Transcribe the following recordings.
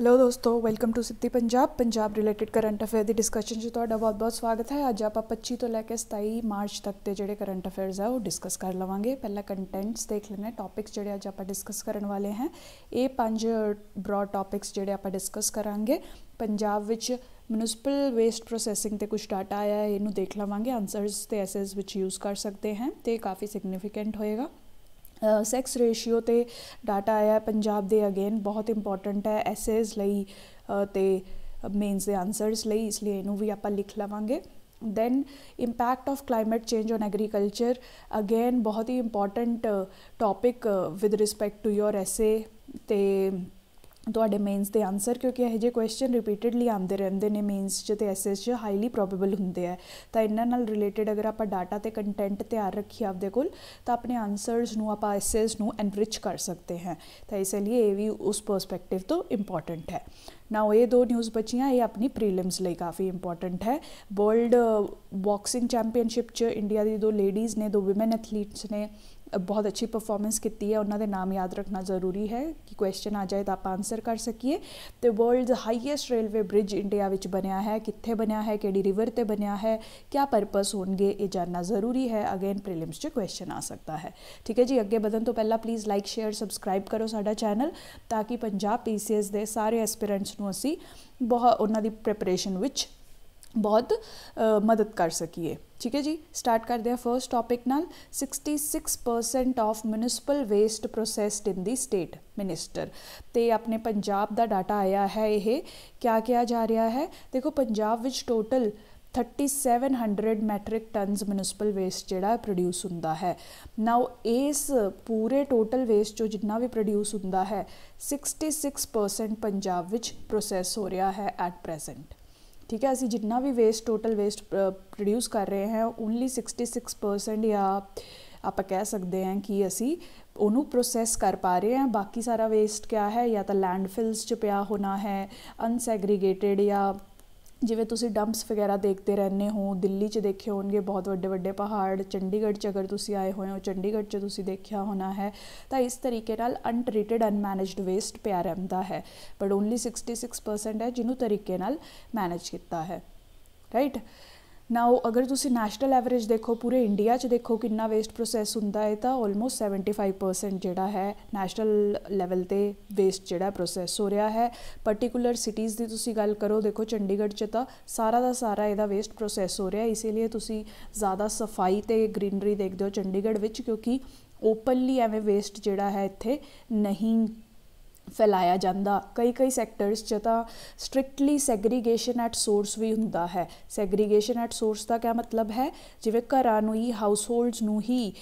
Hello ਦੋਸਤੋ welcome to Sidhi Punjab Punjab related current affair ਦੀ discussion 'ਚ ਤੁਹਾਡਾ ਬਹੁਤ-ਬਹੁਤ ਸਵਾਗਤ ਹੈ ਅੱਜ ਆਪਾਂ 25 ਤੋਂ ਲੈ ਕੇ 27 ਮਾਰਚ ਤੱਕ ਦੇ ਜਿਹੜੇ ਕਰੰਟ ਅਫੇਅਰਸ ਆ ਉਹ ਡਿਸਕਸ ਕਰ ਲਵਾਂਗੇ ਪਹਿਲਾਂ ਕੰਟੈਂਟਸ ਦੇਖ ਲੈਣੇ ਟੌਪਿਕਸ ਜਿਹੜੇ ਅੱਜ ਆਪਾਂ ਡਿਸਕਸ ਕਰਨ ਵਾਲੇ ਹਾਂ ਇਹ ਪੰਜ ਬ੍ਰੌਡ ਟੌਪਿਕਸ ਜਿਹੜੇ ਆਪਾਂ ਡਿਸਕਸ ਕਰਾਂਗੇ ਪੰਜਾਬ ਵਿੱਚ ਮਿਊਨਿਸਪਲ ਵੇਸਟ ਪ੍ਰੋਸੈਸਿੰਗ ਤੇ ਕੁਝ ਡਾਟਾ ਆਇਆ ਇਹਨੂੰ ਦੇਖ ਲਵਾਂਗੇ ਆਨਸਰਸ ਤੇ ਐਸਐਸ ਵਿੱਚ ਯੂਜ਼ ਕਰ ਸਕਦੇ ਹਾਂ ਤੇ ਕਾਫੀ ਸਿਗਨੀਫੀਕੈਂਟ ਹੋਏਗਾ ਸੈਕਸ ਰੇਸ਼ੀਓ ਤੇ ਡਾਟਾ ਆਇਆ ਪੰਜਾਬ ਦੇ ਅਗੇਨ ਬਹੁਤ ਇੰਪੋਰਟੈਂਟ ਹੈ ਐਸੇਜ਼ ਲਈ ਤੇ ਮੇਨਸ ਦੇ ਆਨਸਰਸ ਲਈ ਇਸ ਲਈ ਇਹਨੂੰ ਵੀ ਆਪਾਂ ਲਿਖ ਲਵਾਂਗੇ then impact of climate change on agriculture again ਬਹੁਤ ਹੀ important topic with respect to your essay ਤੇ ਤੁਹਾਡੇ ਮੇਨਸ ਦੇ ਆਨਸਰ ਕਿਉਂਕਿ ਇਹ ਜੇ ਕੁਐਸਚਨ ਰਿਪੀਟਿਡਲੀ ਆਉਂਦੇ ਰਹਿੰਦੇ ਨੇ ਮੇਨਸ 'ਚ ਤੇ ਐਸਐਸ 'ਚ ਹਾਈਲੀ ਪ੍ਰੋਬੇਬਲ ਹੁੰਦੇ ਆ ਤਾਂ ਇਹਨਾਂ ਨਾਲ ਰਿਲੇਟਡ ਅਗਰ ਆਪਾਂ ਡਾਟਾ ਤੇ ਕੰਟੈਂਟ ਤਿਆਰ ਰੱਖੀ ਆਪਦੇ ਕੋਲ ਤਾਂ ਆਪਣੇ ਆਨਸਰਸ ਨੂੰ ਆਪਾਂ ਐਸਐਸ ਨੂੰ ਐਨਰਿਚ ਕਰ ਸਕਦੇ ਹਾਂ ਤਾਂ ਇਸ ਲਈ ਇਹ ਵੀ ਉਸ ਪਰਸਪੈਕਟਿਵ ਤੋਂ ਇੰਪੋਰਟੈਂਟ ਹੈ ਨਾਓ ਇਹ ਦੋ ਨਿਊਜ਼ ਬਚੀਆਂ ਇਹ ਆਪਣੀ ਪ੍ਰੀਲਿਮਸ ਲਈ ਕਾਫੀ ਇੰਪੋਰਟੈਂਟ ਹੈ ਵਰਲਡ ਬਾਕਸਿੰਗ ਚੈਂਪੀਅਨਸ਼ਿਪ 'ਚ ਇੰਡੀਆ ਦੀ ਦੋ ਲੇਡੀਜ਼ ਨੇ ਦੋ ਔਮਨ ਐਥਲੀਟਸ ਨੇ ਬਹੁਤ ਅੱਛੀ ਪਰਫਾਰਮੈਂਸ ਕੀਤੀ ਹੈ ਉਹਨਾਂ ਦੇ ਨਾਮ ਯਾਦ ਰੱਖਣਾ ਜ਼ਰੂਰੀ ਹੈ ਕਿ ਕੁਐਸਚਨ ਆ ਜਾਏ ਤਾਂ ਆਪਾਂ ਆਨਸਰ ਕਰ ਸਕੀਏ ਤੇ world's highest railway bridge India ਵਿੱਚ ਬਣਿਆ ਹੈ ਕਿੱਥੇ ਬਣਿਆ ਹੈ ਕਿਹੜੀ ਰਿਵਰ ਤੇ ਬਣਿਆ ਹੈ ਕੀ ਪਰਪਸ ਹੋਣਗੇ ਇਹ ਜਾਨਣਾ ਜ਼ਰੂਰੀ ਹੈ ਅਗੇਨ ਪ੍ਰੀਲਿਮਸ 'ਚ ਕੁਐਸਚਨ ਆ ਸਕਦਾ ਹੈ ਠੀਕ ਹੈ ਜੀ ਅੱਗੇ ਵਧਣ ਤੋਂ ਪਹਿਲਾਂ ਪਲੀਜ਼ ਲਾਈਕ ਸ਼ੇਅਰ ਸਬਸਕ੍ਰਾਈਬ ਕਰੋ ਸਾਡਾ ਚੈਨਲ ਤਾਂ ਕਿ ਪੰਜਾਬ ਪੀਸੀਐਸ ਦੇ ਸਾਰੇ ਐਸਪੀਰੈਂਟਸ ਨੂੰ ਅਸੀਂ ਬਹੁਤ ਉਹਨਾਂ ਦੀ ਪ੍ਰੈਪਰੇਸ਼ਨ ਵਿੱਚ ਬਹੁਤ ਮਦਦ ਕਰ ਸਕੀਏ ਠੀਕ ਹੈ ਜੀ ਸਟਾਰਟ ਕਰਦੇ ਆ ਫਰਸਟ ਟਾਪਿਕ ਨਾਲ 66% of municipal waste processed in the state minister ਤੇ ਆਪਣੇ ਪੰਜਾਬ ਦਾ ਡਾਟਾ ਆਇਆ ਹੈ ਇਹ ਕੀ ਕਿਹਾ ਜਾ ਰਿਹਾ ਹੈ ਦੇਖੋ ਪੰਜਾਬ ਵਿੱਚ total 3700 metric tons municipal waste ਜਿਹੜਾ ਪ੍ਰੋਡਿਊਸ ਹੁੰਦਾ ਹੈ ਨਾਓ ਇਸ ਪੂਰੇ ਟੋਟਲ ਵੇਸਟ ਜੋ ਜਿੰਨਾ ਵੀ ਪ੍ਰੋਡਿਊਸ ਹੁੰਦਾ ਹੈ 66% ਪੰਜਾਬ ਵਿੱਚ ਪ੍ਰੋਸੈਸ ਹੋ ਰਿਹਾ ਹੈ ਐਟ ਪ੍ਰੈਜ਼ੈਂਟ ਠੀਕ ਹੈ ਅਸੀਂ ਜਿੰਨਾ ਵੀ ਵੇਸਟ ਟੋਟਲ ਵੇਸਟ ਪ੍ਰੋਡਿਊਸ ਕਰ ਰਹੇ ਹਾਂ ਓਨਲੀ 66% ਜਾਂ ਆਪਾਂ ਕਹਿ ਸਕਦੇ ਹਾਂ ਕਿ ਅਸੀਂ ਉਹਨੂੰ ਪ੍ਰੋਸੈਸ ਕਰ ਪਾ ਰਹੇ ਹਾਂ ਬਾਕੀ ਸਾਰਾ ਵੇਸਟ ਕਿਆ ਹੈ ਜਾਂ ਤਾਂ ਲੈਂਡਫਿਲਸ 'ਚ ਪਿਆ ਹੋਣਾ ਹੈ ਅਨਸੈਗਰੀਗੇਟਿਡ ਜਾਂ ਜਿਵੇਂ ਤੁਸੀਂ ਡੰਪਸ ਵਗੈਰਾ ਦੇਖਦੇ ਰਹਿੰਦੇ ਹੋ ਦਿੱਲੀ 'ਚ ਦੇਖੇ ਹੋਣਗੇ ਬਹੁਤ ਵੱਡੇ ਵੱਡੇ ਪਹਾੜ ਚੰਡੀਗੜ੍ਹ 'ਚ ਅਗਰ ਤੁਸੀਂ ਆਏ ਹੋਏ ਹੋ ਚੰਡੀਗੜ੍ਹ 'ਚ ਤੁਸੀਂ ਦੇਖਿਆ ਹੋਣਾ ਹੈ ਤਾਂ ਇਸ ਤਰੀਕੇ ਨਾਲ ਅਨਟ੍ਰੀਟਡ ਅਨਮੈਨੇਜਡ ਵੇਸਟ ਪਿਆ ਰਹਿੰਦਾ ਹੈ ਬਟ ਓਨਲੀ 66% ਹੈ ਜਿਹਨੂੰ ਤਰੀਕੇ ਨਾਲ ਮੈਨੇਜ ਕੀਤਾ ਹੈ ਰਾਈਟ ਨਾਓ ਅਗਰ ਤੁਸੀਂ ਨੈਸ਼ਨਲ ਐਵਰੇਜ ਦੇਖੋ ਪੂਰੇ ਇੰਡੀਆ 'ਚ ਦੇਖੋ ਕਿੰਨਾ ਵੇਸਟ ਪ੍ਰੋਸੈਸ ਹੁੰਦਾ ਹੈ ਤਾਂ ਆਲਮੋਸਟ 75% ਜਿਹੜਾ ਹੈ ਨੈਸ਼ਨਲ ਲੈਵਲ ਤੇ ਵੇਸਟ ਜਿਹੜਾ ਪ੍ਰੋਸੈਸ ਹੋ ਰਿਹਾ ਹੈ ਪਾਰਟਿਕੂਲਰ ਸਿਟੀਜ਼ ਦੀ ਤੁਸੀਂ ਗੱਲ ਕਰੋ ਦੇਖੋ ਚੰਡੀਗੜ੍ਹ 'ਚ ਤਾਂ ਸਾਰਾ ਦਾ ਸਾਰਾ ਇਹਦਾ ਵੇਸਟ ਪ੍ਰੋਸੈਸ ਹੋ ਰਿਹਾ ਇਸੇ ਲਈ ਤੁਸੀਂ ਜ਼ਿਆਦਾ ਸਫਾਈ ਤੇ ਗ੍ਰੀਨਰੀ ਦੇਖਦੇ ਹੋ ਚੰਡੀਗੜ੍ਹ ਵਿੱਚ ਕਿਉਂਕਿ ਓਪਨਲੀ ਐਵੇਂ ਵੇਸਟ ਜਿਹੜਾ ਹੈ ਇੱਥੇ ਨਹੀਂ ਫੈਲਾਇਆ ਜਾਂਦਾ ਕਈ ਕਈ ਸੈਕਟਰਸ 'ਚ ਤਾਂ ਸਟ੍ਰਿਕਟਲੀ ਸੈਗਰੀਗੇਸ਼ਨ ਐਟ ਸੋਰਸ ਵੀ ਹੁੰਦਾ ਹੈ ਸੈਗਰੀਗੇਸ਼ਨ ਐਟ ਸੋਰਸ ਦਾ ਕੀ ਮਤਲਬ ਹੈ ਜਿਵੇਂ ਘਰਾਂ ਨੂੰ ਹੀ ਹਾਊਸਹੋਲਡਸ ਨੂੰ ਹੀ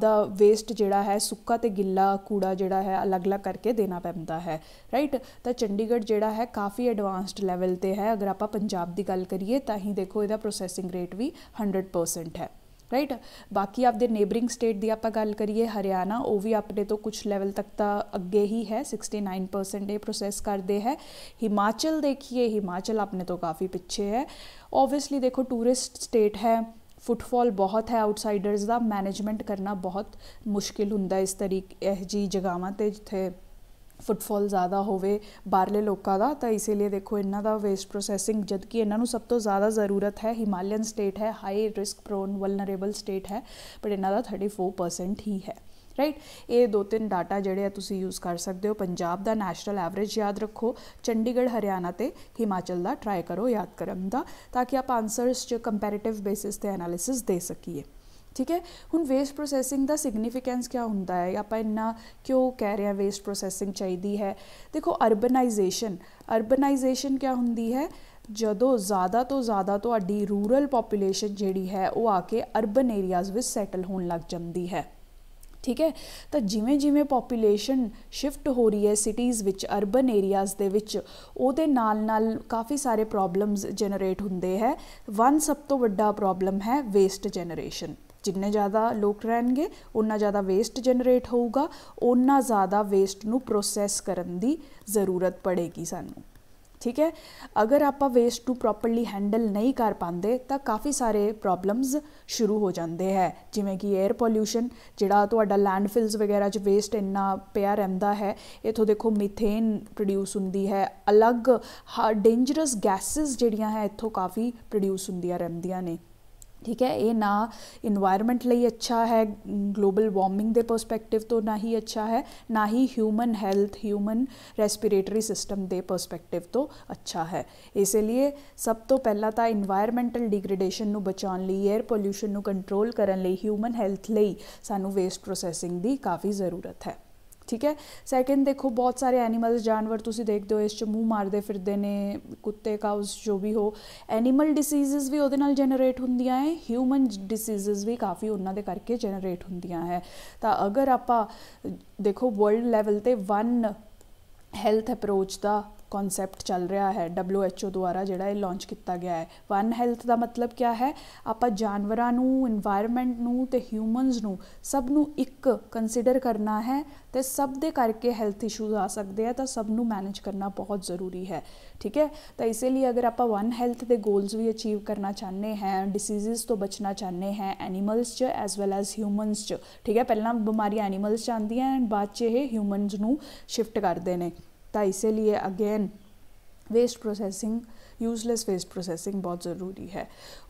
ਦਾ ਵੇਸਟ ਜਿਹੜਾ ਹੈ ਸੁੱਕਾ ਤੇ ਗਿੱਲਾ ਕੂੜਾ ਜਿਹੜਾ ਹੈ ਅਲੱਗ-ਅਲੱਗ ਕਰਕੇ ਦੇਣਾ ਪੈਂਦਾ ਹੈ ਰਾਈਟ ਤਾਂ ਚੰਡੀਗੜ੍ਹ ਜਿਹੜਾ ਹੈ ਕਾਫੀ ਐਡਵਾਂਸਡ ਲੈਵਲ ਤੇ ਹੈ ਅਗਰ ਆਪਾਂ ਪੰਜਾਬ ਦੀ ਗੱਲ ਕਰੀਏ ਤਾਂ ਹੀ ਦੇਖੋ ਇਹਦਾ ਪ੍ਰੋਸੈਸਿੰਗ ਰੇਟ ਵੀ 100% ਹੈ ਰਾਈਟ ਬਾਕੀ ਆਪਦੇ ਨੇਬਰਿੰਗ ਸਟੇਟ ਦੀ ਆਪਾਂ ਗੱਲ ਕਰੀਏ ਹਰਿਆਣਾ ਉਹ ਵੀ ਆਪਣੇ ਤੋਂ ਕੁਝ ਲੈਵਲ ਤੱਕ ਤਾਂ ਅੱਗੇ ਹੀ ਹੈ 69% ਇਹ ਪ੍ਰੋਸੈਸ ਕਰਦੇ ਹੈ ਹਿਮਾਚਲ ਦੇਖੀਏ ਹਿਮਾਚਲ ਆਪਣੇ ਤੋਂ ਕਾਫੀ ਪਿੱਛੇ ਹੈ ਆਬਵੀਅਸਲੀ ਦੇਖੋ ਟੂਰਿਸਟ ਸਟੇਟ ਹੈ ਫੁੱਟਫਾਲ ਬਹੁਤ ਹੈ ਆਊਟਸਾਈਡਰਸ ਦਾ ਮੈਨੇਜਮੈਂਟ ਕਰਨਾ ਬਹੁਤ ਮੁਸ਼ਕਿਲ ਹੁੰਦਾ ਇਸ ਤਰੀਕੇ ਇਹ ਜੀ ਜਗਾਵਾਂ ਤੇ ਜਿੱਥੇ ਫੁੱਟਫਾਲ ਜ਼ਿਆਦਾ ਹੋਵੇ ਬਾਹਰਲੇ ਲੋਕਾਂ ਦਾ ਤਾਂ ਇਸੇ ਲਈ ਦੇਖੋ ਇਹਨਾਂ ਦਾ ਵੇਸਟ ਪ੍ਰੋਸੈਸਿੰਗ ਜਦ ਕਿ ਇਹਨਾਂ ਨੂੰ ਸਭ ਤੋਂ ਜ਼ਿਆਦਾ ਜ਼ਰੂਰਤ ਹੈ ਹਿਮਾਲਿਅਨ ਸਟੇਟ ਹੈ high risk prone vulnerable state ਹੈ ਪਰ ਇਹਨਾਂ ਦਾ 34% ਹੀ ਹੈ ਰਾਈਟ ਇਹ ਦੋ ਤਿੰਨ ਡਾਟਾ ਜਿਹੜੇ ਆ ਤੁਸੀਂ ਯੂਜ਼ ਕਰ ਸਕਦੇ ਹੋ ਪੰਜਾਬ ਦਾ ਨੈਸ਼ਨਲ ਐਵਰੇਜ ਯਾਦ ਰੱਖੋ ਚੰਡੀਗੜ੍ਹ ਹਰਿਆਣਾ ਤੇ ਹਿਮਾਚਲ ਦਾ ਟਰਾਈ ਕਰੋ ਯਾਦ ਕਰਨ ਦਾ ਤਾਂ ਕਿ ਆਪ ਆਨਸਰਸ 'ਚ ਕੰਪੈਰੀਟਿਵ ਬੇਸਿਸ ਤੇ ਐਨਾਲਿਸਿਸ ਦੇ ਸਕੀਏ ਠੀਕ ਹੈ ਹੁਣ ਵੇਸਟ ਪ੍ਰੋਸੈਸਿੰਗ ਦਾ ਸਿਗਨੀਫੀਕੈਂਸ ਕੀ ਹੁੰਦਾ ਹੈ ਆਪਾਂ ਇੰਨਾ ਕਿਉਂ ਕਹਿ ਰਹੇ ਹਾਂ ਵੇਸਟ ਪ੍ਰੋਸੈਸਿੰਗ ਚਾਹੀਦੀ ਹੈ ਦੇਖੋ ਅਰਬਨਾਈਜੇਸ਼ਨ ਅਰਬਨਾਈਜੇਸ਼ਨ ਕੀ ਹੁੰਦੀ ਹੈ ਜਦੋਂ ਜ਼ਿਆਦਾ ਤੋਂ ਜ਼ਿਆਦਾ ਤੁਹਾਡੀ ਰੂਰਲ ਪੋਪੂਲੇਸ਼ਨ ਜਿਹੜੀ ਹੈ ਉਹ ਆ ਕੇ ਅਰਬਨ ਏਰੀਆਜ਼ ਵਿੱਚ ਸੈਟਲ ਹੋਣ ਲੱਗ ਜਾਂਦੀ ਹੈ ਠੀਕ ਹੈ ਤਾਂ ਜਿਵੇਂ ਜਿਵੇਂ ਪੋਪੂਲੇਸ਼ਨ ਸ਼ਿਫਟ ਹੋ ਰਹੀ ਹੈ ਸਿਟੀਜ਼ ਵਿੱਚ ਅਰਬਨ ਏਰੀਆਜ਼ ਦੇ ਵਿੱਚ ਉਹਦੇ ਨਾਲ ਨਾਲ ਕਾਫੀ ਸਾਰੇ ਪ੍ਰੋਬਲਮਸ ਜਨਰੇਟ ਹੁੰਦੇ ਹੈ ਵਨ ਸਭ ਤੋਂ ਵੱਡਾ ਪ੍ਰੋਬਲਮ ਹੈ ਵੇਸਟ ਜਨਰੇਸ਼ਨ ਜਿੰਨੇ ਜ਼ਿਆਦਾ ਲੋਕ ਰਹਿਣਗੇ ਉਨਾ ਜ਼ਿਆਦਾ ਵੇਸਟ ਜਨਰੇਟ ਹੋਊਗਾ ਉਨਾ ਜ਼ਿਆਦਾ ਵੇਸਟ ਨੂੰ ਪ੍ਰੋਸੈਸ ਕਰਨ ਦੀ ਜ਼ਰੂਰਤ ਪੜੇਗੀ ਸਾਨੂੰ ਠੀਕ ਹੈ ਅਗਰ ਆਪਾਂ ਵੇਸਟ ਨੂੰ ਪ੍ਰੋਪਰਲੀ ਹੈਂਡਲ ਨਹੀਂ ਕਰ ਪਾਉਂਦੇ ਤਾਂ ਕਾਫੀ ਸਾਰੇ ਪ੍ਰੋਬਲਮਸ ਸ਼ੁਰੂ ਹੋ ਜਾਂਦੇ ਹੈ ਜਿਵੇਂ ਕਿ 에ਅਰ ਪੋਲੂਸ਼ਨ ਜਿਹੜਾ ਤੁਹਾਡਾ ਲੈਂਡਫਿਲਸ ਵਗੈਰਾ 'ਚ ਵੇਸਟ ਇੰਨਾ ਪਿਆ ਰਹਿੰਦਾ ਹੈ ਇਥੋਂ ਦੇਖੋ ਮੀਥੇਨ ਪ੍ਰੋਡਿਊਸ ਹੁੰਦੀ ਹੈ ਅਲੱਗ ਡੇਂਜਰਸ ਗੈਸਸ ਜਿਹੜੀਆਂ ਹੈ ਇਥੋਂ ਕਾਫੀ ਪ੍ਰੋਡਿਊਸ ਹੁੰਦੀਆਂ ਰਹਿੰਦੀਆਂ ਨੇ ਠੀਕ ਹੈ ਇਹ ਨਾ এনवायरमेंट ਲਈ ਅੱਛਾ ਹੈ ਗਲੋਬਲ ਵਾਰਮਿੰਗ ਦੇ ਪਰਸਪੈਕਟਿਵ ਤੋਂ ਨਾ ਹੀ ਅੱਛਾ ਹੈ ਨਾ ਹੀ human health human respiratory system ਦੇ ਪਰਸਪੈਕਟਿਵ ਤੋਂ ਅੱਛਾ ਹੈ ਇਸੇ ਲਈ ਸਭ ਤੋਂ ਪਹਿਲਾਂ ਤਾਂ এনवायरमेंटਲ ਡਿਗਰੇਡੇਸ਼ਨ ਨੂੰ ਬਚਾਉਣ ਲਈ 에ਅਰ ਪੋਲੂਸ਼ਨ ਨੂੰ ਕੰਟਰੋਲ ਕਰਨ ਲਈ ਹਿਊਮਨ ਹੈਲਥ ਲਈ ਸਾਨੂੰ ਵੇਸਟ ਪ੍ਰੋਸੈਸਿੰਗ ਦੀ ਕਾਫੀ ਜ਼ਰੂਰਤ ਹੈ ਠੀਕ ਹੈ ਸੈਕਿੰਡ ਦੇਖੋ ਬਹੁਤ ਸਾਰੇ ਐਨੀਮਲਸ ਜਾਨਵਰ ਤੁਸੀਂ ਦੇਖਦੇ ਹੋ ਇਸ 'ਚ ਮੂੰਹ ਮਾਰਦੇ ਫਿਰਦੇ ਨੇ ਕੁੱਤੇ ਕਾਊਸ ਜੋ ਵੀ ਹੋ ਐਨੀਮਲ ਡਿਸੀਜ਼ਸ ਵੀ ਉਹਦੇ ਨਾਲ ਜਨਰੇਟ ਹੁੰਦੀਆਂ ਹੈ ਹਿਊਮਨ ਡਿਸੀਜ਼ਸ ਵੀ ਕਾਫੀ ਉਹਨਾਂ ਦੇ ਕਰਕੇ ਜਨਰੇਟ ਹੁੰਦੀਆਂ ਹੈ ਤਾਂ ਅਗਰ ਆਪਾਂ ਦੇਖੋ ਵਰਲਡ ਲੈਵਲ ਤੇ ਵਨ ਹੈਲਥ ਅਪਰੋਚ ਦਾ ਕਨਸੈਪਟ ਚੱਲ ਰਿਹਾ ਹੈ WHO ਦੁਆਰਾ ਜਿਹੜਾ ਇਹ ਲਾਂਚ ਕੀਤਾ ਗਿਆ ਹੈ ਵਨ ਹੈਲਥ ਦਾ ਮਤਲਬ ਕੀ ਹੈ ਆਪਾਂ ਜਾਨਵਰਾਂ ਨੂੰ এনवायरमेंट ਨੂੰ ਤੇ ਹਿਊਮਨਸ ਨੂੰ ਸਭ ਨੂੰ ਇੱਕ ਕਨਸਿਡਰ ਕਰਨਾ ਹੈ ਤੇ ਸਭ ਦੇ ਕਰਕੇ ਹੈਲਥ ਇਸ਼ੂਜ਼ ਆ ਸਕਦੇ ਆ ਤਾਂ ਸਭ ਨੂੰ ਮੈਨੇਜ ਕਰਨਾ ਬਹੁਤ ਜ਼ਰੂਰੀ ਹੈ ਠੀਕ ਹੈ ਤਾਂ ਇਸੇ ਲਈ ਅਗਰ ਆਪਾਂ ਵਨ ਹੈਲਥ ਦੇ ਗੋਲਸ ਵੀ ਅਚੀਵ ਕਰਨਾ ਚਾਹੁੰਦੇ ਹਾਂ ਡਿਸੀਜ਼ਸ ਤੋਂ ਬਚਣਾ ਚਾਹੁੰਦੇ ਹਾਂ ਐਨੀਮਲਸ 'ਚ ਐਸ ਵੈਲ ਐਸ ਹਿਊਮਨਸ 'ਚ ਠੀਕ ਹੈ ਪਹਿਲਾਂ ਬਿਮਾਰੀ ਐਨੀਮਲਸ 'ਚ ਹੈ ਐਂਡ ਬਾਅਦ 'ਚ ਇਹ ਹਿਊਮਨਸ ਨੂੰ ਸ਼ਿਫਟ ਕਰਦੇ ਨੇ ਤਾਂ ਇਸੇ ਲਈ again waste processing useless waste processing ਬਹੁਤ ਜ਼ਰੂਰੀ ਹੈ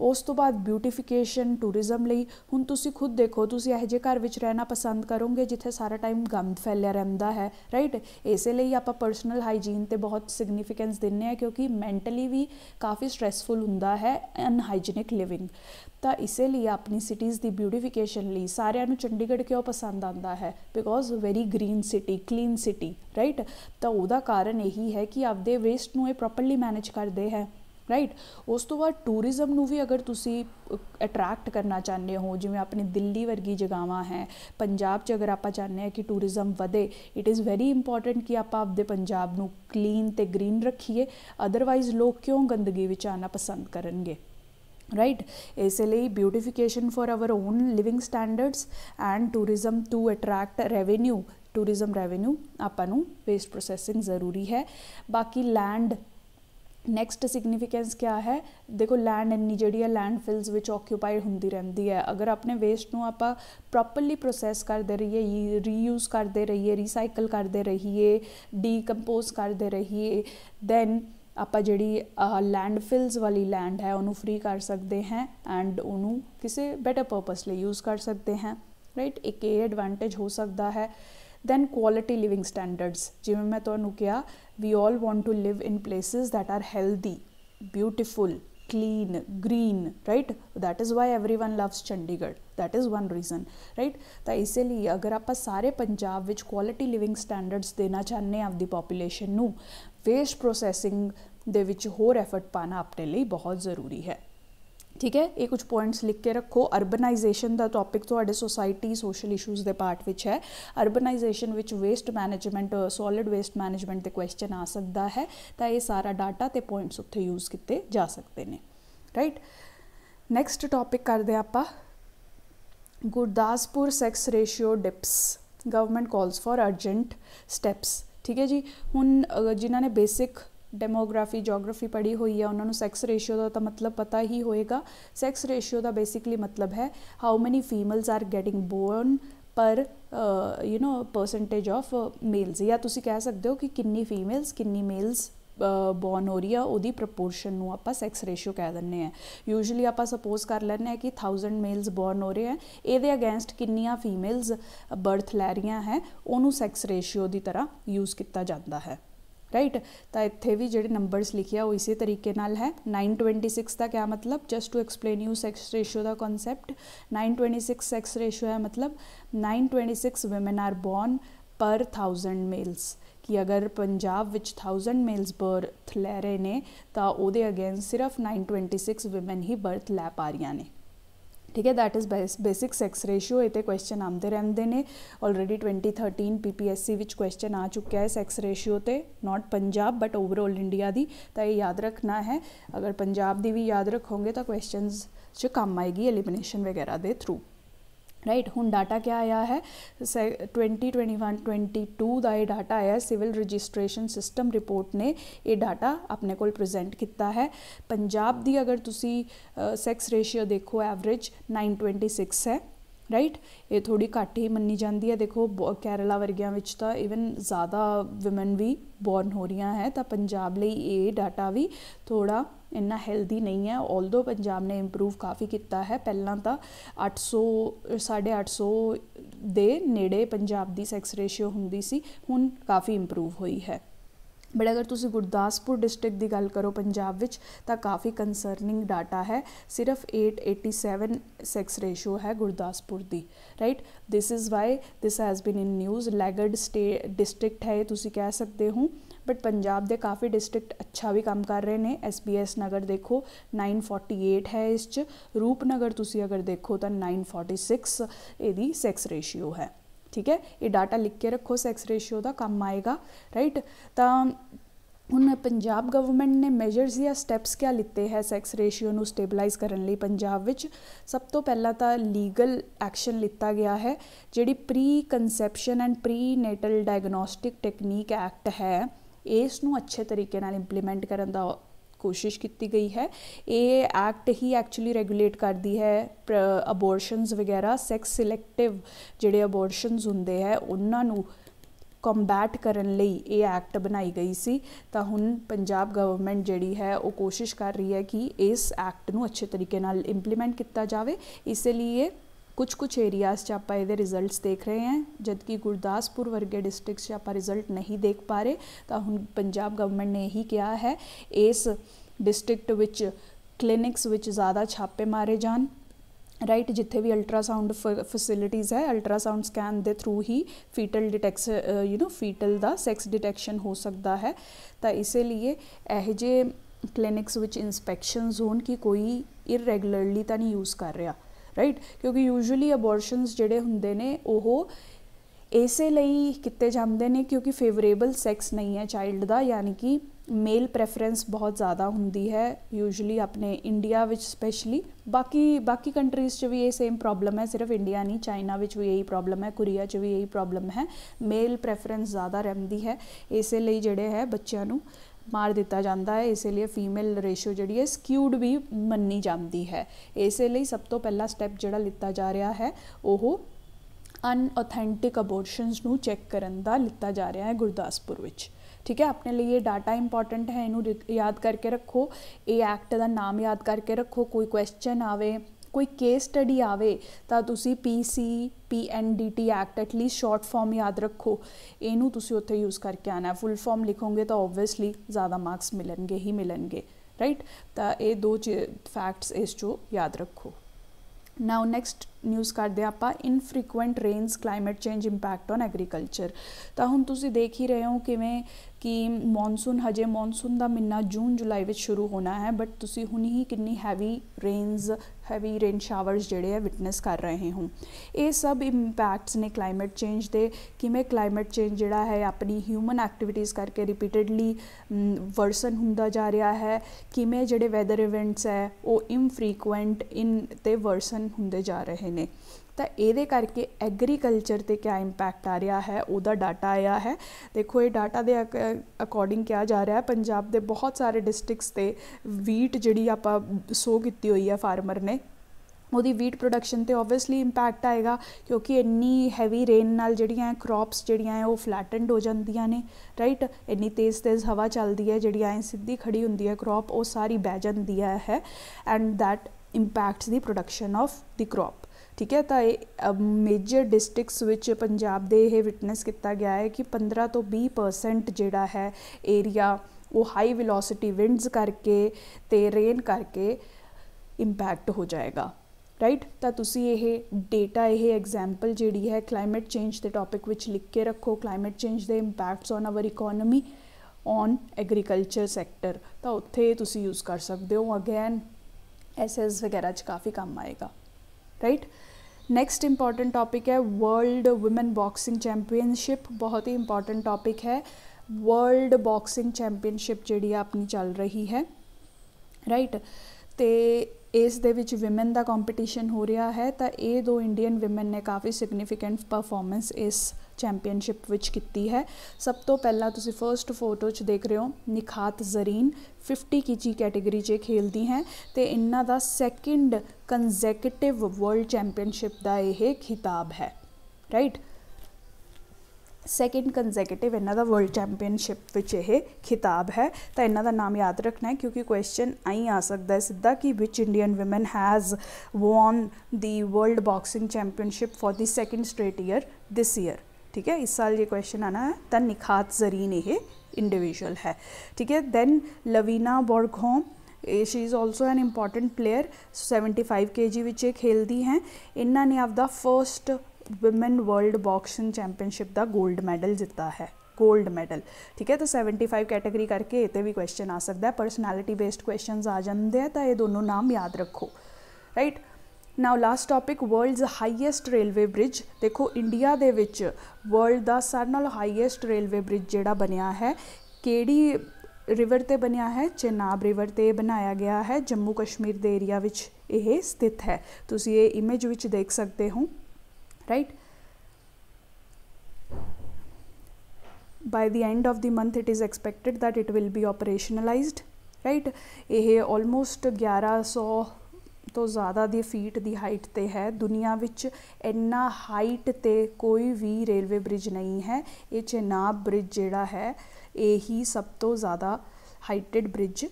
ਉਸ ਤੋਂ ਬਾਅਦ ਬਿਊਟੀਫਿਕੇਸ਼ਨ ਟੂਰਿਜ਼ਮ ਲਈ ਹੁਣ ਤੁਸੀਂ ਖੁਦ ਦੇਖੋ ਤੁਸੀਂ ਇਹ ਜੇ ਘਰ ਵਿੱਚ ਰਹਿਣਾ ਪਸੰਦ ਕਰੋਗੇ ਜਿੱਥੇ ਸਾਰਾ ਟਾਈਮ ਗੰਦ ਫੈਲਿਆ ਰਹਿੰਦਾ ਹੈ ਰਾਈਟ ਇਸੇ ਲਈ ਆਪਾਂ ਪਰਸਨਲ ਹਾਈਜੀਨ ਤੇ ਬਹੁਤ ਸਿਗਨੀਫੀਕੈਂਸ ਦਿੰਨੇ ਆ ਕਿਉਂਕਿ ਮੈਂਟਲੀ ਵੀ ਕਾਫੀ ਸਟ੍ਰੈਸਫੁਲ ਹੁੰਦਾ ਹੈ ਅਨਹਾਈਜੀਨਿਕ ਲਿਵਿੰਗ ਤਾਂ ਇਸੇ ਲਈ ਆਪਣੀ ਸਿਟੀਜ਼ ਦੀ ਬਿਊਟੀਫਿਕੇਸ਼ਨ ਲਈ ਸਾਰਿਆਂ ਨੂੰ ਚੰਡੀਗੜ੍ਹ ਕਿਉਂ ਪਸੰਦ ਆਉਂਦਾ ਹੈ because very green city clean city right ਤਾਂ ਉਹਦਾ ਕਾਰਨ ਇਹੀ ਹੈ ਕਿ ਆਪਦੇ ਵੇਸਟ ਨੂੰ ਇਹ ਪ੍ਰੋਪਰਲੀ ਮੈਨੇਜ ਕਰਦੇ ਰਾਈਟ ਉਸ ਤੋਂ ਬਾਅਦ ਟੂਰਿਜ਼ਮ ਨੂੰ ਵੀ ਅਗਰ ਤੁਸੀਂ ਅਟਰੈਕਟ ਕਰਨਾ ਚਾਹੁੰਦੇ ਹੋ ਜਿਵੇਂ ਆਪਣੀ ਦਿੱਲੀ ਵਰਗੀ ਜਗਾਵਾਂ ਹੈ ਪੰਜਾਬ 'ਚ ਅਗਰ ਆਪਾਂ ਚਾਹੁੰਦੇ ਹਾਂ ਕਿ ਟੂਰਿਜ਼ਮ ਵਧੇ ਇਟ ਇਜ਼ ਵੈਰੀ ਇੰਪੋਰਟੈਂਟ ਕਿ ਆਪਾਂ ਆਪਦੇ ਪੰਜਾਬ ਨੂੰ ਕਲੀਨ ਤੇ ਗ੍ਰੀਨ ਰੱਖੀਏ ਅਦਰਵਾਈਜ਼ ਲੋਕ ਕਿਉਂ ਗੰਦਗੀ ਵਿੱਚ ਆਣਾ ਪਸੰਦ ਕਰਨਗੇ ਰਾਈਟ ਇਸੇ ਲਈ beautification for our own living standards and tourism to attract revenue tourism revenue ਆਪਾਂ ਨੂੰ ਵੇਸਟ ਪ੍ਰੋਸੈਸਿੰਗ ਜ਼ਰੂਰੀ ਹੈ ਬਾਕੀ ਲੈਂਡ ਨੈਕਸਟ ਸਿਗਨੀਫੀਕੈਂਸ ਕੀ ਹੈ ਦੇਖੋ ਲੈਂਡ ਇੰਨੀ ਜਿਹੜੀ ਹੈ ਲੈਂਡ ਫਿਲਸ ਵਿੱਚ ਆਕਿਊਪਾਈਡ ਹੁੰਦੀ ਰਹਿੰਦੀ ਹੈ ਅਗਰ ਆਪਣੇ ਵੇਸਟ ਨੂੰ ਆਪਾਂ ਪ੍ਰੋਪਰਲੀ ਪ੍ਰੋਸੈਸ ਕਰਦੇ ਰਹੀਏ ਰੀਯੂਜ਼ ਕਰਦੇ ਰਹੀਏ ਰੀਸਾਈਕਲ ਕਰਦੇ ਰਹੀਏ ਡੀਕੰਪੋਜ਼ ਕਰਦੇ ਰਹੀਏ ਦੈਨ ਆਪਾਂ ਜਿਹੜੀ ਲੈਂਡਫਿਲਸ ਵਾਲੀ ਲੈਂਡ ਹੈ ਉਹਨੂੰ ਫ੍ਰੀ ਕਰ ਸਕਦੇ ਹਾਂ ਐਂਡ ਉਹਨੂੰ ਕਿਸੇ ਬੈਟਰ ਪਰਪਸ ਲਈ ਯੂਜ਼ ਕਰ ਸਕਦੇ ਹਾਂ ਰਾਈਟ ਇੱਕ ਐਡਵਾਂਟੇਜ ਹੋ ਸਕਦਾ ਹੈ ਦੈਨ ਕੁਆਲਿਟੀ ਲਿਵਿੰਗ ਸਟੈਂਡਰਡਸ ਜਿਵੇਂ ਮੈਂ ਤੁਹਾਨੂੰ ਕਿਹਾ we all want to live in places that are healthy beautiful clean green right that is why everyone loves Chandigarh that is one reason right ਤਾਂ ਇਸੇ ਲਈ ਅਗਰ ਆਪਾਂ ਸਾਰੇ ਪੰਜਾਬ ਵਿੱਚ ਕੁਆਲਿਟੀ ਲਿਵਿੰਗ ਸਟੈਂਡਰਡਸ ਦੇਣਾ ਚਾਹੁੰਦੇ ਆ ਆਪਦੀ ਪੋਪੂਲੇਸ਼ਨ ਨੂੰ ਵੇਸਟ ਪ੍ਰੋਸੈਸਿੰਗ ਦੇ ਵਿੱਚ ਹੋਰ ਐਫਰਟ ਪਾਣਾ ਆਪਣੇ ਲਈ ਬਹੁਤ ਜ਼ਰੂਰੀ ਹੈ ਠੀਕ ਹੈ ਇਹ ਕੁਝ ਪੁਆਇੰਟਸ ਲਿਖ ਕੇ ਰੱਖੋ ਅਰਬਨਾਈਜੇਸ਼ਨ ਦਾ ਟੌਪਿਕ ਤੁਹਾਡੇ ਸੋਸਾਇਟੀ ਸੋਸ਼ਲ ਇਸ਼ੂਜ਼ ਦੇ ਪਾਰਟ ਵਿੱਚ ਹੈ ਅਰਬਨਾਈਜੇਸ਼ਨ ਵਿੱਚ waste management solid waste management ਦੇ ਕੁਐਸਚਨ ਆ ਸਕਦਾ ਹੈ ਤਾਂ ਇਹ ਸਾਰਾ ਡਾਟਾ ਤੇ ਪੁਆਇੰਟਸ ਉੱਥੇ ਯੂਜ਼ ਕੀਤੇ ਜਾ ਸਕਦੇ ਨੇ ਰਾਈਟ ਨੈਕਸਟ ਟੌਪਿਕ ਕਰਦੇ ਆਪਾਂ Gurdaspur sex ratio dips government calls for urgent steps ਠੀਕ ਹੈ ਜੀ ਹੁਣ ਜਿਨ੍ਹਾਂ ਨੇ ਬੇਸਿਕ ਡੈਮੋਗ੍ਰਾਫੀ ਜੀਓਗ੍ਰਾਫੀ ਪੜ੍ਹੀ ਹੋਈ ਹੈ ਉਹਨਾਂ ਨੂੰ ਸੈਕਸ ਰੇਸ਼ੀਓ ਦਾ ਤਾਂ ਮਤਲਬ ਪਤਾ ਹੀ ਹੋਏਗਾ ਸੈਕਸ ਰੇਸ਼ੀਓ ਦਾ ਬੇਸਿਕਲੀ ਮਤਲਬ ਹੈ how many females are getting born ਪਰ you know percentage of males ਜਾਂ ਤੁਸੀਂ ਕਹਿ ਸਕਦੇ ਹੋ ਕਿ ਕਿੰਨੀ ਫੀਮੇਲਸ ਕਿੰਨੀ ਮੇਲਸ ਬੌਰਨ ਹੋ ਰਹੀ ਆ ਉਹਦੀ ਪ੍ਰੋਪੋਰਸ਼ਨ ਨੂੰ ਆਪਾਂ ਸੈਕਸ ਰੇਸ਼ੀਓ ਕਹਿ ਦਿੰਨੇ ਆ ਯੂਜੂਲੀ ਆਪਾਂ ਸਪੋਜ਼ ਕਰ ਲੈਂਦੇ ਆ ਕਿ 1000 ਮੇਲਸ ਬੌਰਨ ਹੋ ਰਹੇ ਆ ਇਹਦੇ ਅਗੇਂਸਟ ਕਿੰਨੀਆਂ ਫੀਮੇਲਸ ਬਰਥ ਲੈ ਰਹੀਆਂ ਹੈ ਉਹਨੂੰ ਸੈਕਸ ਰੇਸ਼ੀਓ ਦੀ ਤਰ੍ਹਾਂ ਯੂਜ਼ ਕੀਤਾ ਜਾਂਦਾ ਹੈ ਰਾਈਟ ਤਾਂ ਇੱਥੇ ਵੀ ਜਿਹੜੇ ਨੰਬਰਸ ਲਿਖਿਆ ਉਹ ਇਸੇ ਤਰੀਕੇ ਨਾਲ ਹੈ 926 ਦਾ ਕੀ ਮਤਲਬ just to explain you sex ratio ਦਾ ਕਨਸੈਪਟ 926 ਸੈਕਸ ਰੇਸ਼ੋ ਹੈ ਮਤਲਬ 926 ਔਮਨ ਆਰ ਬੋਰਨ ਪਰ 1000 ਮੇਲਸ ਕਿ ਅਗਰ ਪੰਜਾਬ ਵਿੱਚ 1000 ਮੇਲਸ ਬਰਥ ਲੈ ਰਹੇ ਨੇ ਤਾਂ ਉਹਦੇ ਅਗੇਂਸਟ ਸਿਰਫ 926 ਔਮਨ ਹੀ ਬਰਥ ਲੈ ਪਾ ਰਹੀਆਂ ਨੇ ਠੀਕ ਹੈ that is basic sex ratio ਇਹ ਤੇ ਕੁਐਸਚਨ ਆਉਂਦੇ ਰਹਿੰਦੇ ਨੇ ਆਲਰੇਡੀ 2013 ਪੀਪੀਐਸਸੀ ਵਿੱਚ ਕੁਐਸਚਨ ਆ ਚੁੱਕਿਆ ਹੈ ਸੈਕਸ ਰੇਸ਼ੀਓ ਤੇ not Punjab but overall India ਦੀ ਤਾਂ ਇਹ ਯਾਦ ਰੱਖਣਾ ਹੈ ਅਗਰ ਪੰਜਾਬ ਦੀ ਵੀ ਯਾਦ ਰੱਖੋਗੇ ਤਾਂ ਕੁਐਸਚਨਸ 'ਚ ਕੰਮ ਆਏਗੀ ਐਲੀਮੀਨੇਸ਼ਨ ਵਗੈਰਾ ਦੇ ਥਰੂ ਰਾਈਟ ਹੁਣ ਡਾਟਾ ਕਿਆ ਆਇਆ ਹੈ 2021 22 ਦਾ ਇਹ ਡਾਟਾ ਆਇਆ ਸਿਵਲ ਰਜਿਸਟ੍ਰੇਸ਼ਨ ਸਿਸਟਮ ਰਿਪੋਰਟ ਨੇ ਇਹ ਡਾਟਾ ਆਪਣੇ ਕੋਲ ਪ੍ਰੈਜ਼ੈਂਟ ਕੀਤਾ ਹੈ ਪੰਜਾਬ ਦੀ ਅਗਰ ਤੁਸੀਂ ਸੈਕਸ ਰੇਸ਼ੀਓ ਦੇਖੋ ਐਵਰੇਜ 926 ਹੈ ਰਾਈਟ ਇਹ ਥੋੜੀ ਘੱਟ ਹੀ ਮੰਨੀ ਜਾਂਦੀ ਹੈ ਦੇਖੋ ਕੇਰਲਾ ਵਰਗਿਆਂ ਵਿੱਚ ਤਾਂ ਇਵਨ ਜ਼ਿਆਦਾ ਔਮਨ ਵੀ ਬੌਰਨ ਹੋ ਰਹੀਆਂ ਹੈ ਤਾਂ ਪੰਜਾਬ ਲਈ ਇਹ ਡਾਟਾ ਵੀ ਥੋੜਾ ਇੰਨਾ ਹੈਲਦੀ ਨਹੀਂ ਹੈ ਆਲਦੋ ਪੰਜਾਬ ਨੇ ਇੰਪਰੂਵ ਕਾਫੀ ਕੀਤਾ ਹੈ ਪਹਿਲਾਂ ਤਾਂ 800 850 ਦੇ ਨੇੜੇ ਪੰਜਾਬ ਦੀ ਸੈਕਸ ਰੇਸ਼ੀਓ ਹੁੰਦੀ ਸੀ ਹੁਣ ਕਾਫੀ ਇੰਪਰੂਵ ਹੋਈ ਹੈ ਬਟ ਅਗਰ ਤੁਸੀਂ ਗੁਰਦਾਸਪੁਰ ਡਿਸਟ੍ਰਿਕਟ ਦੀ ਗੱਲ ਕਰੋ ਪੰਜਾਬ ਵਿੱਚ ਤਾਂ ਕਾਫੀ ਕਨਸਰਨਿੰਗ ਡਾਟਾ ਹੈ ਸਿਰਫ 887 ਸੈਕਸ ਰੇਸ਼ੋ ਹੈ ਗੁਰਦਾਸਪੁਰ ਦੀ right this is why this has been in news laggard state district ਹੈ ਤੁਸੀਂ ਕਹਿ ਸਕਦੇ ਹੋ ਬਟ ਪੰਜਾਬ ਦੇ ਕਾਫੀ ਡਿਸਟ੍ਰਿਕਟ ਅੱਛਾ ਵੀ ਕੰਮ ਕਰ ਰਹੇ ਨੇ ਐਸਬੀਐਸ ਨਗਰ ਦੇਖੋ 948 ਹੈ ਇਸ ਚ ਰੂਪਨਗਰ ਤੁਸੀਂ ਅਗਰ ਦੇਖੋ ਤਾਂ 946 ਇਹਦੀ ਸੈਕਸ ਰੇਸ਼ੀਓ ਹੈ ਠੀਕ ਹੈ ਇਹ ਡਾਟਾ ਲਿਖ ਕੇ ਰੱਖੋ ਸੈਕਸ ਰੇਸ਼ੀਓ ਦਾ ਕੰਮ ਆਏਗਾ ਰਾਈਟ ਤਾਂ ਹੁਣ ਪੰਜਾਬ ਗਵਰਨਮੈਂਟ ਨੇ ਮੈਜਰਸ ਜਾਂ ਸਟੈਪਸ ਕਿਆ ਲਿੱਤੇ ਹੈ ਸੈਕਸ ਰੇਸ਼ੀਓ ਨੂੰ ਸਟੇਬਲਾਈਜ਼ ਕਰਨ ਲਈ ਪੰਜਾਬ ਵਿੱਚ ਸਭ ਤੋਂ ਪਹਿਲਾਂ ਤਾਂ ਲੀਗਲ ਐਕਸ਼ਨ ਲਿੱਤਾ ਗਿਆ ਹੈ ਜਿਹੜੀ pre conception and pre natal diagnostic technique act ਹੈ ਇਸ ਨੂੰ ਅੱਛੇ ਤਰੀਕੇ ਨਾਲ ਇੰਪਲੀਮੈਂਟ ਕਰਨ ਦਾ ਕੋਸ਼ਿਸ਼ ਕੀਤੀ ਗਈ ਹੈ ਇਹ ਐਕਟ ਹੀ ਐਕਚੁਅਲੀ ਰੈਗੂਲੇਟ ਕਰਦੀ ਹੈ ਅਬੋਰਸ਼ਨਸ ਵਗੈਰਾ ਸੈਕਸ ਸਿਲੈਕਟਿਵ ਜਿਹੜੇ ਅਬੋਰਸ਼ਨਸ ਹੁੰਦੇ ਹੈ ਉਹਨਾਂ ਨੂੰ ਕੰਬੈਟ ਕਰਨ ਲਈ ਇਹ ਐਕਟ ਬਣਾਈ ਗਈ ਸੀ ਤਾਂ ਹੁਣ ਪੰਜਾਬ ਗਵਰਨਮੈਂਟ ਜਿਹੜੀ ਹੈ ਉਹ ਕੋਸ਼ਿਸ਼ ਕਰ ਰਹੀ ਹੈ ਕਿ ਇਸ ਐਕਟ ਨੂੰ ਅੱਛੇ ਤਰੀਕੇ ਨਾਲ ਇੰਪਲੀਮੈਂਟ ਕੀਤਾ ਜਾਵੇ ਇਸ ਲਈ ਕੁਝ कुछ ਏਰੀਆਸ 'ਚ ਆਪਾਂ ਇਹਦੇ ਰਿਜ਼ਲਟਸ ਦੇਖ ਰਹੇ हैं जबकि ਗੁਰਦਾਸਪੁਰ ਵਰਗੇ डिस्ट्रिक्ट 'ਚ ਆਪਾਂ ਰਿਜ਼ਲਟ ਨਹੀਂ ਦੇਖ ਪਾ ਰਹੇ ਤਾਂ ਹੁਣ ਪੰਜਾਬ ਗਵਰਨਮੈਂਟ ਨੇ ਇਹੀ ਕਿਹਾ ਹੈ ਇਸ ਡਿਸਟ੍ਰਿਕਟ ਵਿੱਚ ਕਲੀਨਿਕਸ ਵਿੱਚ ਜ਼ਿਆਦਾ ਛਾਪੇ ਮਾਰੇ ਜਾਣ ਰਾਈਟ ਜਿੱਥੇ ਵੀ ਅਲਟਰਾਸਾਊਂਡ ਫੈਸਿਲਿਟੀਜ਼ ਹੈ ਅਲਟਰਾਸਾਊਂਡ ਸਕੈਨ ਦੇ ਥਰੂ ਹੀ foetal detects you know foetal ਦਾ ਸੈਕਸ ਡਿਟੈਕਸ਼ਨ ਹੋ ਸਕਦਾ ਹੈ ਤਾਂ ਇਸੇ ਲਈ ਇਹ ਜੇ ਕਲੀਨਿਕਸ ਵਿੱਚ ਇਨਸਪੈਕਸ਼ਨ ਜ਼ੋਨ ਕੀ ਕੋਈ ਇਰੈਗੂਲਰਲੀ ਤਾਂ ਨਹੀਂ ਯੂਜ਼ ਕਰ ਰਿਹਾ ਰਾਈਟ ਕਿਉਂਕਿ ਯੂਜੂਲੀ ਅਬੋਰਸ਼ਨਸ ਜਿਹੜੇ ਹੁੰਦੇ ਨੇ ਉਹ ਇਸੇ ਲਈ ਕਿਤੇ ਜਾਂਦੇ ਨੇ ਕਿਉਂਕਿ ਫੇਵਰੇਬਲ ਸੈਕਸ ਨਹੀਂ ਹੈ ਚਾਈਲਡ ਦਾ ਯਾਨੀ ਕਿ ਮੇਲ ਪ੍ਰੈਫਰੈਂਸ ਬਹੁਤ ਜ਼ਿਆਦਾ ਹੁੰਦੀ ਹੈ ਯੂਜੂਲੀ ਆਪਣੇ ਇੰਡੀਆ ਵਿੱਚ ਸਪੈਸ਼ਲੀ ਬਾਕੀ ਬਾਕੀ ਕੰਟਰੀਜ਼ 'ਚ ਵੀ ਇਹ ਸੇਮ ਪ੍ਰੋਬਲਮ ਹੈ ਸਿਰਫ ਇੰਡੀਆ ਨਹੀਂ ਚਾਈਨਾ ਵਿੱਚ ਵੀ ਇਹੀ ਪ੍ਰੋਬਲਮ ਹੈ ਕੋਰੀਆ 'ਚ ਵੀ ਇਹੀ ਪ੍ਰੋਬਲਮ ਹੈ ਮੇਲ ਪ੍ਰੈਫਰੈਂਸ ਜ਼ਿਆਦਾ ਰਹਿੰਦੀ ਹੈ ਇਸੇ ਲਈ ਜਿਹੜੇ ਹੈ ਬੱਚਿਆਂ ਨੂੰ ਮਾਰ ਦਿੱਤਾ ਜਾਂਦਾ ਹੈ ਇਸੇ ਲਈ ਫੀਮੇਲ ਰੇਸ਼ੋ ਜਿਹੜੀ ਹੈ ਸਕਿਊਡ ਵੀ ਮੰਨੀ ਜਾਂਦੀ ਹੈ ਇਸੇ ਲਈ ਸਭ ਤੋਂ ਪਹਿਲਾ ਸਟੈਪ ਜਿਹੜਾ ਲਿੱਤਾ ਜਾ ਰਿਹਾ ਹੈ ਉਹ ਆਥੈਂਟਿਕ ਅਬੋਰਸ਼ਨਸ ਨੂੰ ਚੈੱਕ ਕਰਨ ਦਾ ਲਿੱਤਾ ਜਾ ਰਿਹਾ ਹੈ ਗੁਰਦਾਸਪੁਰ ਵਿੱਚ ਠੀਕ ਹੈ ਆਪਣੇ ਲਈ ਇਹ ਡਾਟਾ ਇੰਪੋਰਟੈਂਟ ਹੈ ਇਹਨੂੰ ਯਾਦ ਕਰਕੇ ਰੱਖੋ ਇਹ ਐਕਟ ਦਾ ਨਾਮ ਯਾਦ ਕਰਕੇ ਰੱਖੋ ਕੋਈ ਕੁਐਸਚਨ ਆਵੇ ਕੋਈ ਕੇਸ ਸਟੱਡੀ ਆਵੇ ਤਾਂ ਤੁਸੀਂ PC PNDT act at least short form ਯਾਦ ਰੱਖੋ ਇਹਨੂੰ ਤੁਸੀਂ ਉੱਥੇ ਯੂਜ਼ ਕਰਕੇ ਆਣਾ ਫੁੱਲ ਫਾਰਮ ਲਿਖੋਗੇ ਤਾਂ ਆਬਵੀਅਸਲੀ ਜ਼ਿਆਦਾ ਮਾਰਕਸ ਮਿਲਣਗੇ ਹੀ ਮਿਲਣਗੇ ਰਾਈਟ ਤਾਂ ਇਹ ਦੋ ਫੈਕਟਸ ਇਸ ਚੋ ਯਾਦ ਰੱਖੋ ਨਾਓ ਨੈਕਸਟ ਨਿਊਜ਼ ਕਰਦੇ ਆਪਾਂ infrequent rains climate change impact on agriculture ਤਾਂ ਹੁਣ ਤੁਸੀਂ ਦੇਖ ਹੀ ਰਹੇ ਹੋ ਕਿਵੇਂ ਕਿ ਮੌਨਸੂਨ ਹਜੇ ਮੌਨਸੂਨ ਦਾ ਮਹੀਨਾ ਜੂਨ ਜੁਲਾਈ ਵਿੱਚ ਸ਼ੁਰੂ ਹੋਣਾ ਹੈ ਬਟ ਤੁਸੀਂ ਹੁਣ ਹੀ ਕਿੰਨੀ heavy rains heavy rain showers ਜਿਹੜੇ ਆ ਵਿਟਨੈਸ ਕਰ ਰਹੇ ਹੋ ਇਹ ਸਭ ਇੰਪੈਕਟਸ ਨੇ ਕਲਾਈਮੇਟ ਚੇਂਜ ਦੇ ਕਿਵੇਂ ਕਲਾਈਮੇਟ ਚੇਂਜ ਜਿਹੜਾ ਹੈ ਆਪਣੀ ਹਿਊਮਨ ਐਕਟੀਵਿਟੀਜ਼ ਕਰਕੇ ਰਿਪੀਟਿਡਲੀ ਵਰਸਨ ਹੁੰਦਾ ਜਾ ਰਿਹਾ ਹੈ ਕਿਵੇਂ ਜਿਹੜੇ ਵੈਦਰ ਇਵੈਂਟਸ ਹੈ ਉਹ ਇਨਫ੍ਰੀਕੁਐਂਟ ਇਨ ਤੇ ਵਰਸਨ ਹੁੰਦੇ ਜਾ ਰਹੇ ਨੇ ਨੇ ਤਾਂ ਇਹਦੇ ਕਰਕੇ ਐਗਰੀਕਲਚਰ ਤੇ ਕੀ ਇੰਪੈਕਟ ਆ ਰਿਹਾ ਹੈ ਉਹਦਾ ਡਾਟਾ ਆਇਆ ਹੈ ਦੇਖੋ ਇਹ ਡਾਟਾ ਦੇ ਅਕੋਰਡਿੰਗ ਕਿਹਾ ਜਾ ਰਿਹਾ ਹੈ ਪੰਜਾਬ ਦੇ ਬਹੁਤ ਸਾਰੇ ਡਿਸਟ੍ਰਿਕਟਸ ਤੇ ਵੀਟ ਜਿਹੜੀ ਆਪਾਂ ਸੋ ਕੀਤੀ ਹੋਈ ਹੈ ਫਾਰਮਰ ਨੇ ਉਹਦੀ ਵੀਟ ਪ੍ਰੋਡਕਸ਼ਨ ਤੇ ਆਬਵੀਅਸਲੀ ਇੰਪੈਕਟ ਆਏਗਾ ਕਿਉਂਕਿ ਇੰਨੀ ਹੈਵੀ ਰੇਨ ਨਾਲ ਜਿਹੜੀਆਂ ਕ੍ਰੌਪਸ ਜਿਹੜੀਆਂ ਉਹ ਫਲੈਟਨਡ ਹੋ ਜਾਂਦੀਆਂ ਨੇ ਰਾਈਟ ਇੰਨੀ ਤੇਜ਼-ਤੇਜ਼ ਹਵਾ ਚੱਲਦੀ ਹੈ ਜਿਹੜੀ ਐ ਸਿੱਧੀ ਖੜੀ ਹੁੰਦੀ ਹੈ ਕ੍ਰੌਪ ਉਹ ਸਾਰੀ ਬਹਿ ਜਾਂਦੀ ਹੈ and that impacts the production of the crop ਠੀਕ ਹੈ ਤਾਂ ਇਹ ਮੇਜਰ ਡਿਸਟ੍ਰਿਕਟਸ ਵਿੱਚ ਪੰਜਾਬ ਦੇ ਇਹ ਵਿਟਨੈਸ ਕੀਤਾ ਗਿਆ ਹੈ ਕਿ 15 ਤੋਂ 20% ਜਿਹੜਾ ਹੈ ਏਰੀਆ ਉਹ ਹਾਈ ਵੈਲੋਸਿਟੀ ਵਿੰਡਸ ਕਰਕੇ ਤੇ ਰੇਨ ਕਰਕੇ ਇੰਪੈਕਟ ਹੋ ਜਾਏਗਾ ਰਾਈਟ ਤਾਂ ਤੁਸੀਂ ਇਹ ਡੇਟਾ ਇਹ ਐਗਜ਼ਾਮਪਲ ਜਿਹੜੀ ਹੈ ਕਲਾਈਮੇਟ ਚੇਂਜ ਦੇ ਟੌਪਿਕ ਵਿੱਚ ਲਿਖ ਕੇ ਰੱਖੋ ਕਲਾਈਮੇਟ ਚੇਂਜ ਦੇ impacts on our economy on agriculture sector ਤਾਂ ਉੱਥੇ ਤੁਸੀਂ ਯੂਜ਼ ਕਰ ਸਕਦੇ ਹੋ ਅਗੇਨ ਐਸਐਸ ਵਗੈਰਾ 'ਚ ਕਾਫੀ ਕੰਮ ਆਏਗਾ ਰਾਈਟ नेक्स्ट इम्पॉर्टेंट टॉपिक है वर्ल्ड वुमेन बॉक्सिंग चैम्पियनशिप बहुत ही इंपॉर्टेंट टॉपिक है वर्ल्ड बॉक्सिंग चैम्पियनशिप जी अपनी चल रही है राइट right? ਤੇ ਇਸ ਦੇ ਵਿੱਚ ਔਮਨ ਦਾ ਕੰਪੀਟੀਸ਼ਨ ਹੋ ਰਿਹਾ ਹੈ ਤਾਂ ਇਹ ਦੋ ਇੰਡੀਅਨ ਔਮਨ ਨੇ ਕਾਫੀ ਸਿਗਨੀਫੀਕੈਂਟ ਪਰਫਾਰਮੈਂਸ ਇਸ ਚੈਂਪੀਅਨਸ਼ਿਪ ਵਿੱਚ ਕੀਤੀ ਹੈ ਸਭ ਤੋਂ ਪਹਿਲਾਂ ਤੁਸੀਂ ਫਰਸਟ ਫੋਟੋ 'ਚ ਦੇਖ ਰਹੇ ਹੋ ਨਿਖਾਤ ਜ਼ਰੀਨ 50 ਕੇਜੀ ਕੈਟਾਗਰੀ 'ਚ ਖੇਲਦੀ ਹੈ ਤੇ ਇਹਨਾਂ ਦਾ ਸੈਕਿੰਡ ਕੰਜ਼ੈਕਟਿਵ ਵਰਲਡ ਚੈਂਪੀਅਨਸ਼ਿਪ ਦਾ ਇਹ ਖਿਤਾਬ ਹੈ ਰਾਈਟ ਸੈਕਿੰਡ ਕੰਜ਼ੈਕਟਿਵ ਇਹਨਾਂ ਦਾ ਵਰਲਡ ਚੈਂਪੀਅਨਸ਼ਿਪ ਵਿੱਚ ਇਹ ਖਿਤਾਬ ਹੈ ਤਾਂ ਇਹਨਾਂ ਦਾ ਨਾਮ ਯਾਦ ਰੱਖਣਾ ਹੈ ਕਿਉਂਕਿ ਕੁਐਸਚਨ ਆਈ ਆ ਸਕਦਾ ਹੈ ਸਿੱਧਾ ਕਿ which Indian women has won the world boxing championship for the second straight year this year ਠੀਕ ਹੈ ਇਸ ਸਾਲ ਇਹ ਕੁਐਸਚਨ ਆਣਾ ਹੈ ਤਾਂ ਨਿਖਾਤ ਜ਼ਰੀਨ ਇਹ ਇੰਡੀਵਿਜੂਅਲ ਹੈ ਠੀਕ ਹੈ then Lovlina Borgohain she is also an important player 75 KG ਵਿੱਚ ਇਹ ਖੇਲਦੀ ਹੈ ਇਹਨਾਂ ਨੇ ਆਪਦਾ first women world boxing championship ਦਾ 골ਡ ਮੈਡਲ ਜਿੱਤਾ ਹੈ 골ਡ ਮੈਡਲ ਠੀਕ ਹੈ ਤਾਂ 75 ਕੈਟਾਗਰੀ ਕਰਕੇ ਇਹ ਤੇ ਵੀ ਕੁਐਸਚਨ ਆ ਸਕਦਾ ਹੈ ਪਰਸਨੈਲਿਟੀ ਬੇਸਡ ਕੁਐਸਚਨਸ ਆ ਜਾਂਦੇ ਆ ਤਾਂ ਇਹ ਦੋਨੋਂ ਨਾਮ ਯਾਦ ਰੱਖੋ right now last topic world's highest railway bridge ਦੇਖੋ ਇੰਡੀਆ ਦੇ ਵਿੱਚ ਵਰਲਡ ਦਾ ਸਾਰਿਆਂ ਨਾਲ ਹਾਈਐਸਟ ਰੇਲਵੇ ਬ੍ਰਿਜ ਜਿਹੜਾ ਬਣਿਆ ਹੈ ਕਿਹੜੀ ਰਿਵਰ ਤੇ ਬਣਿਆ ਹੈ ਚਨਾਬ ਰਿਵਰ ਤੇ ਬਣਾਇਆ ਗਿਆ ਹੈ ਜੰਮੂ ਕਸ਼ਮੀਰ ਦੇ ਏਰੀਆ ਵਿੱਚ ਇਹ ਸਥਿਤ ਹੈ ਤੁਸੀਂ ਇਹ ਇਮੇਜ ਵਿੱਚ ਦੇਖ ਸਕਦੇ ਹੋ right by the end of the month it is expected that it will be operationalized right eh almost 1100 ਤੋਂ ਜ਼ਿਆਦਾ ਦੀ ਫੀਟ ਦੀ ਹਾਈਟ ਤੇ ਹੈ ਦੁਨੀਆ ਵਿੱਚ ਇੰਨਾ ਹਾਈਟ ਤੇ ਕੋਈ ਵੀ ਰੇਲਵੇ ਬ੍ਰਿਜ ਨਹੀਂ ਹੈ ਇਹ ਚੇਨਾਬ ਬ੍ਰਿਜ ਜਿਹੜਾ ਹੈ ਇਹੀ ਸਭ ਤੋਂ ਜ਼ਿਆਦਾ ਹਾਈਟਡ ਬ੍ਰਿਜ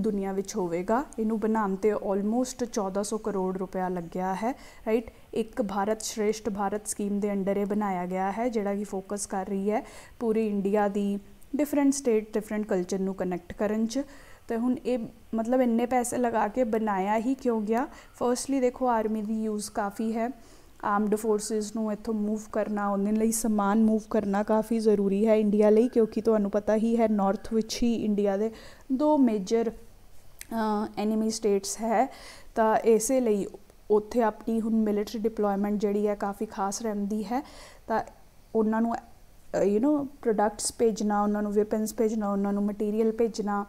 ਦੁਨੀਆ ਵਿੱਚ ਹੋਵੇਗਾ ਇਹਨੂੰ ਬਣਾਉਣ ਤੇ ਆਲਮੋਸਟ 1400 ਕਰੋੜ ਰੁਪਇਆ ਲੱਗਿਆ ਹੈ ਰਾਈਟ ਇੱਕ ਭਾਰਤ ਸ਼੍ਰੇਸ਼ਟ ਭਾਰਤ ਸਕੀਮ ਦੇ ਅੰਡਰ ਇਹ ਬਣਾਇਆ ਗਿਆ ਹੈ ਜਿਹੜਾ ਕਿ ਫੋਕਸ ਕਰ ਰਹੀ ਹੈ ਪੂਰੀ ਇੰਡੀਆ ਦੀ ਡਿਫਰੈਂਟ ਸਟੇਟ ਡਿਫਰੈਂਟ ਕਲਚਰ ਨੂੰ ਕਨੈਕਟ ਕਰਨ 'ਚ ਤੇ ਹੁਣ ਇਹ ਮਤਲਬ ਇੰਨੇ ਪੈਸੇ ਲਗਾ ਕੇ ਬਣਾਇਆ ਹੀ ਕਿਉਂ ਗਿਆ ਫਰਸਟਲੀ ਦੇਖੋ ਆਰਮੀ ਦੀ ਯੂਜ਼ ਕਾਫੀ ਹੈ ਆਰਮਡ ਫੋਰਸਸ ਨੂੰ ਇੱਥੋਂ ਮੂਵ ਕਰਨਾ ਉਹਨਾਂ ਲਈ ਸਮਾਨ ਮੂਵ ਕਰਨਾ ਕਾਫੀ ਜ਼ਰੂਰੀ ਹੈ ਇੰਡੀਆ ਲਈ ਕਿਉਂਕਿ ਤੁਹਾਨੂੰ ਪਤਾ ਹੀ ਹੈ ਨਾਰਥ ਵਿੱਚ ਹੀ ਇੰਡੀਆ ਦੇ ਦੋ ਮੇਜਰ ਐਨੀਮੀ ਸਟੇਟਸ ਹੈ ਤਾਂ ਇਸੇ ਲਈ ਉੱਥੇ ਆਪਣੀ ਹੁਣ ਮਿਲਟਰੀ ਡਿਪਲੋਇਮੈਂਟ ਜਿਹੜੀ ਹੈ ਕਾਫੀ ਖਾਸ ਰਹਿੰਦੀ ਹੈ ਤਾਂ ਉਹਨਾਂ ਨੂੰ ਯੂ نو ਪ੍ਰੋਡਕਟਸ ਭੇਜਣਾ ਉਹਨਾਂ ਨੂੰ ਵੈਪਨਸ ਭੇਜਣਾ ਉਹਨਾਂ ਨੂੰ ਮਟੀਰੀਅਲ ਭੇਜਣਾ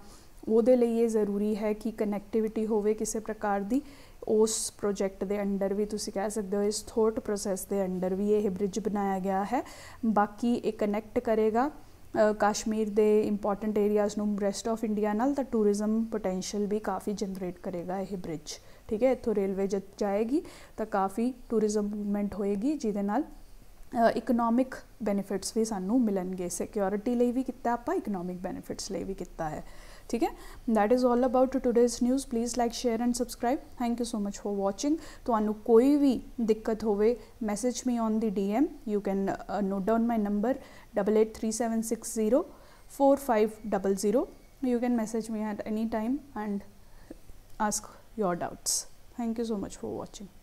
ਉਹਦੇ ਲਈ ਇਹ ਜ਼ਰੂਰੀ ਹੈ ਕਿ ਕਨੈਕਟੀਵਿਟੀ ਹੋਵੇ ਕਿਸੇ ਪ੍ਰਕਾਰ ਦੀ ਉਸ ਪ੍ਰੋਜੈਕਟ ਦੇ ਅੰਡਰ ਵੀ ਤੁਸੀਂ ਕਹਿ ਸਕਦੇ ਹੋ ਇਸ ਥੋਟ ਪ੍ਰੋਸੈਸ ਦੇ ਅੰਡਰ ਵੀ ਇਹ ਬ੍ਰਿਜ ਬਣਾਇਆ ਗਿਆ ਹੈ ਬਾਕੀ ਇਹ ਕਨੈਕਟ ਕਰੇਗਾ ਕਸ਼ਮੀਰ ਦੇ ਇੰਪੋਰਟੈਂਟ ਏਰੀਆਜ਼ ਨੂੰ ਰੈਸਟ ਆਫ ਇੰਡੀਆ ਨਾਲ ਤਾਂ ਟੂਰਿਜ਼ਮ ਪੋਟੈਂਸ਼ੀਅਲ ਵੀ ਕਾਫੀ ਜਨਰੇਟ ਕਰੇਗਾ ਇਹ ਬ੍ਰਿਜ ਠੀਕ ਹੈ ਇੱਥੋਂ ਰੇਲਵੇ ਜਦ ਜਾਏਗੀ ਤਾਂ ਕਾਫੀ ਟੂਰਿਜ਼ਮ ਮੂਵਮੈਂਟ ਹੋਏਗੀ ਜਿਹਦੇ ਨਾਲ ਇਕਨੋਮਿਕ ਬੈਨੀਫਿਟਸ ਵੀ ਸਾਨੂੰ ਮਿਲਣਗੇ ਸਿਕਿਉਰਿਟੀ ਲਈ ਵੀ ਕੀਤਾ ਆਪਾਂ ਇਕਨੋਮਿਕ ਬੈਨੀਫਿਟਸ ਲਈ ਵੀ ਕੀਤਾ ਹੈ ठीक है that is all about today's news please like share and subscribe thank you so much for watching थानू कोई भी दिक्कत होवे message me on the D M you can note down my number double eight three seven six zero four five double zero you can message me at any time and ask your doubts thank you so much for watching